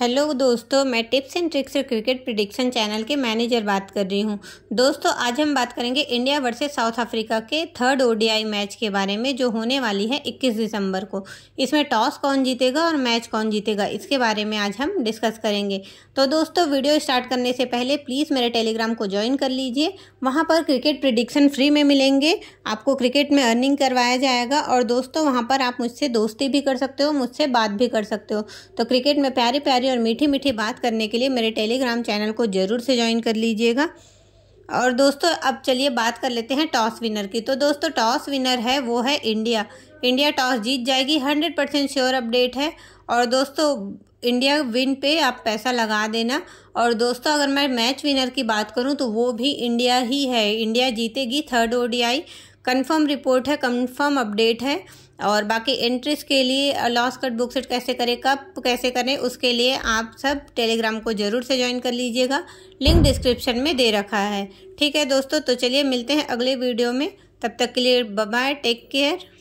hello दोस्तों मैं tips and tricks cricket prediction channel के मैनेजर बात कर रही हूं दोस्तों आज हम बात करेंगे इंडिया वर्सेस साउथ अफ्रीका के थर्ड ओडीआई मैच के बारे में जो होने वाली है 21 दिसंबर को इसमें टॉस कौन जीतेगा और मैच कौन जीतेगा इसके बारे में आज हम डिस्कस करेंगे तो दोस्तों वीडियो स्टार्ट करने से पहले प्लीज़ मेरे टेलीग्राम को ज्वाइन कर लीजिए वहाँ पर क्रिकेट प्रिडिक्शन फ्री में मिलेंगे आपको क्रिकेट में अर्निंग करवाया जाएगा और दोस्तों वहाँ पर आप मुझसे दोस्ती भी कर सकते हो मुझसे बात भी कर सकते हो तो क्रिकेट में प्यारे प्यारे वाली और मीठी मीठी बात करने के लिए मेरे टेलीग्राम चैनल को ज़रूर से ज्वाइन कर लीजिएगा और दोस्तों अब चलिए बात कर लेते हैं टॉस विनर की तो दोस्तों टॉस विनर है वो है इंडिया इंडिया टॉस जीत जाएगी हंड्रेड परसेंट श्योर अपडेट है और दोस्तों इंडिया विन पे आप पैसा लगा देना और दोस्तों अगर मैं मैच विनर की बात करूं तो वो भी इंडिया ही है इंडिया जीतेगी थर्ड ओडीआई कंफर्म रिपोर्ट है कंफर्म अपडेट है और बाकी एंट्रीज के लिए लॉस कट बुक सेट कैसे करें कब कैसे करें उसके लिए आप सब टेलीग्राम को ज़रूर से ज्वाइन कर लीजिएगा लिंक डिस्क्रिप्शन में दे रखा है ठीक है दोस्तों तो चलिए मिलते हैं अगले वीडियो में तब तक के लिए बाय टेक केयर